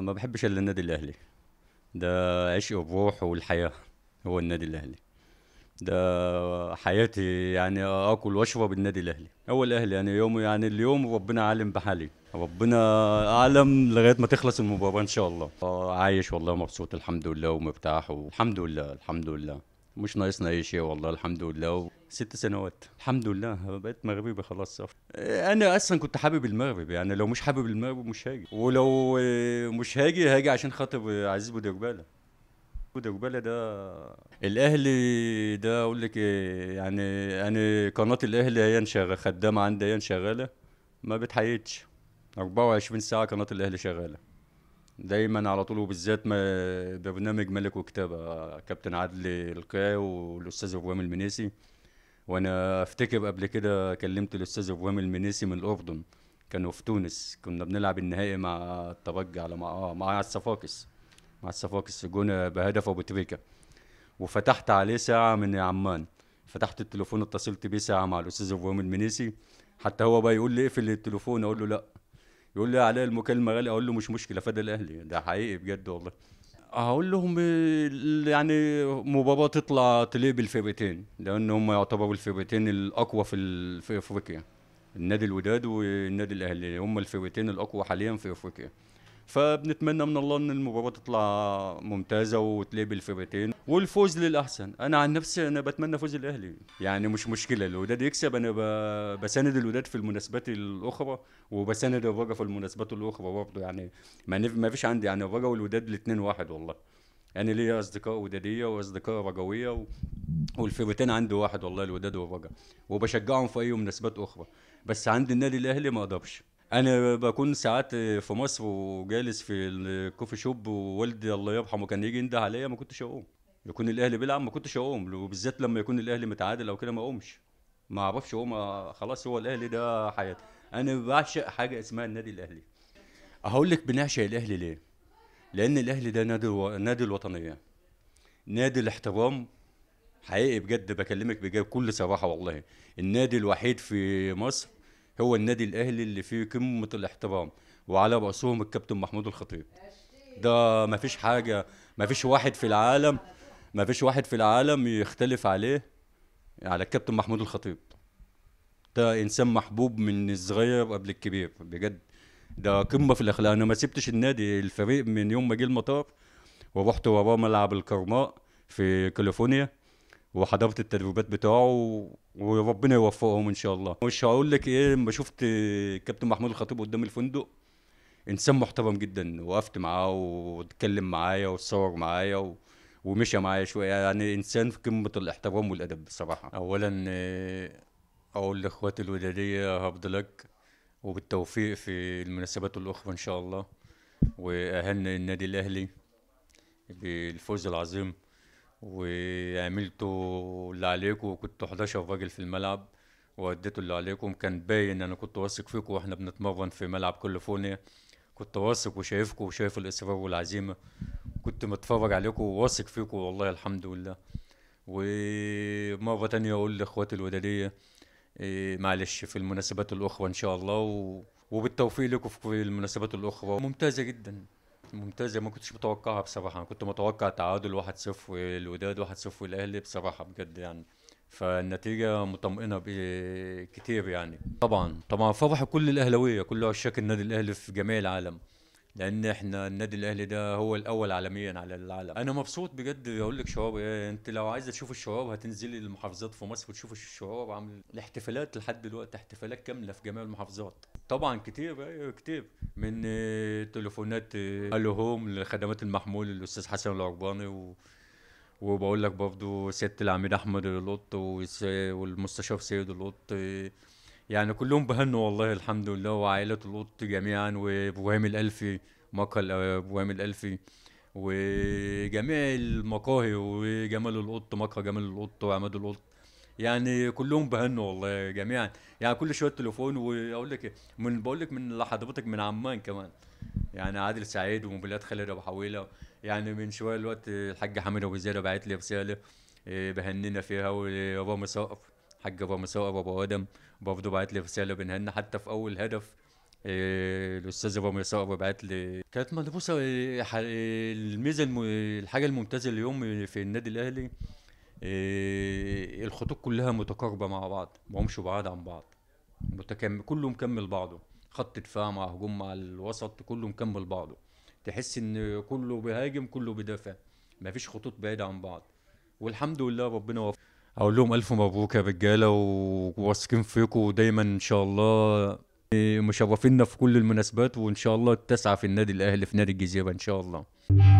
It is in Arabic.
ما بحبش الا النادي الاهلي ده عشق الروح والحياه هو النادي الاهلي ده حياتي يعني اكل واشرب النادي الاهلي هو الاهلي يعني يوم يعني اليوم ربنا عالم بحالي ربنا اعلم لغايه ما تخلص المباراه ان شاء الله آه، عايش والله مبسوط الحمد لله ومرتاح والحمد لله الحمد لله مش ناقصنا اي شيء والله الحمد لله ست سنوات الحمد لله بقيت مغربي خلاص انا اصلا كنت حابب المغرب يعني لو مش حابب المغرب مش هاجي ولو آه، مش هاجي هاجي عشان خاطر عزيز بودربالة بودربالة ده الاهلي ده اقول لك آه، يعني انا قناه الاهلي هي شغاله خدامه عندي هي شغاله ما بتحيدش 24 ساعه قناه الاهلي شغاله دايما على طول وبالذات برنامج ملك وكتابه كابتن عدلي القاي والاستاذ ابوام المنيسي وانا افتكر قبل كده كلمت الاستاذ ابوام المنيسي من الاردن كانوا في تونس كنا بنلعب النهائي مع الترجي على مع آه مع الصفاقس مع الصفاقس جون بهدف ابو تريكه وفتحت عليه ساعه من عمان فتحت التليفون اتصلت بيه ساعه مع الاستاذ ابوام المنيسي حتى هو بقى يقول لي اقفل التليفون اقول له لا يقول لي عليا المكالمه غاليه اقول له مش مشكله فدا الاهلي ده حقيقي بجد والله اقول لهم يعني مبابا تطلع تليق بالفرقتين لان هم يعتبروا الفرقتين الاقوى في في افريقيا النادي الوداد والنادي الاهلي هم الفرقتين الاقوى حاليا في افريقيا فبنتمنى من الله ان المباراه تطلع ممتازه وتلعب الفرقتين والفوز للاحسن انا عن نفسي انا بتمنى فوز الاهلي يعني مش مشكله الوداد يكسب انا بساند الوداد في المناسبات الاخرى وبساند الرجا في المناسبات الاخرى برضه يعني ما فيش عندي يعني الرجا والوداد الاثنين واحد والله يعني ليا اصدقاء وداديه واصدقاء رجويه و... والفرقتين عندي واحد والله الوداد والرجا وبشجعهم في اي مناسبات اخرى بس عند النادي الاهلي ما اقدرش انا بكون ساعات في مصر وجالس في الكوفي شوب ووالدي الله يرحمه كان يجي ينده عليا ما كنتش اقوم يكون الاهلي بيلعب ما كنتش اقوم وبالذات لما يكون الاهلي متعادل او كده ما اقومش ما اعرفش اقوم خلاص هو الاهلي ده حياتي انا بعشق حاجه اسمها النادي الاهلي هقول لك بنعشق الاهلي ليه لان الاهلي ده نادي و... نادي الوطنيه نادي الاحترام حقيقي بجد بكلمك بجد بكل صراحه والله النادي الوحيد في مصر هو النادي الاهلي اللي فيه قمه الاحترام وعلى راسهم الكابتن محمود الخطيب ده ما فيش حاجه ما فيش واحد في العالم ما فيش واحد في العالم يختلف عليه على الكابتن محمود الخطيب ده انسان محبوب من الصغير قبل الكبير بجد ده قمه في الاخلاق انا ما سبتش النادي الفريق من يوم ما جه المطار ورحت وراه ملعب الكرماء في كاليفورنيا وحضرت التدريبات بتاعه وربنا يوفقهم ان شاء الله مش هقول لك ايه لما شفت كابتن محمود الخطيب قدام الفندق انسان محترم جدا وقفت معاه واتكلم معايا واتصور معايا و... ومشى معايا شويه يعني انسان في قمه الاحترام والادب بصراحه اولا آه، اقول لاخواتي الوداديه هفض لك وبالتوفيق في المناسبات الاخرى ان شاء الله واهني النادي الاهلي بالفوز العظيم وعملتوا اللي عليكم وكنتوا 11 راجل في الملعب واديتوا اللي عليكم كان باين انا كنت واثق فيكم واحنا بنتمرن في ملعب كاليفورنيا كنت واثق وشايفكم وشايف الاصرار والعزيمه كنت متفرج عليكم وواثق فيكم والله الحمد لله ومره تانية اقول لاخواتي الوداديه إيه، معلش في المناسبات الاخرى ان شاء الله وبالتوفيق لكم في المناسبات الاخرى ممتازه جدا ممتازه ما كنتش متوقعها بصراحه انا كنت متوقع تعادل 1-0 والوداد 1-0 والأهلي بصراحه بجد يعني فالنتيجة مطمئنة كتير يعني طبعا طبعا فرح كل الأهلاوية كل عشاق النادي الأهلي في جميع العالم لان احنا النادي الاهلي ده هو الاول عالميا على العالم انا مبسوط بجد اقول لك شباب ايه انت لو عايزه تشوف الشباب هتنزلي المحافظات في مصر وتشوف الشباب عامل الاحتفالات لحد دلوقتي احتفالات كامله في جميع المحافظات طبعا كتير ايوه كتير من إيه، تليفونات إيه، الو هوم لخدمات المحمول الاستاذ حسن العرباني و وبقول لك برضه سياده العميد احمد اللط والمستشار سيد اللط إيه، يعني كلهم بهنوا والله الحمد لله وعائلة القط جميعا وابوهام الألفي مقهى آه، ابوهام الألفي وجميع المقاهي وجمال القط مقهى جمال القط وعماد القط يعني كلهم بهنوا والله جميعا يعني كل شويه تليفون واقول لك إيه، من بقول لك من حضرتك من عمان كمان يعني عادل سعيد وموبيلات خالد ابو حويله يعني من شويه الوقت الحاج حامد ابو زياد بعت لي رساله آه، بهننا فيها وبابا مسقف حق ابو مساوي ابو ادم برضه بعت لي رساله بينهن حتى في اول هدف آه، الاستاذ ابو مساء ابو بعت لي كانت ملبوسه آه، آه، الميزه الم... الحاجه الممتازه اليوم في النادي الاهلي الخطوط كلها متقاربه مع بعض ما همش بعاد عن بعض متكمل كله مكمل بعضه خط دفاع مع هجوم مع الوسط كله مكمل بعضه تحس ان كله بيهاجم كله بيدافع مفيش خطوط بعيده عن بعض والحمد لله ربنا وفق اقول لهم الف مبروك يا رجاله وواثقين فيكم ودايما ان شاء الله يعني مشرفينا في كل المناسبات وان شاء الله التسعه في النادي الاهلي في نادي الجزيره ان شاء الله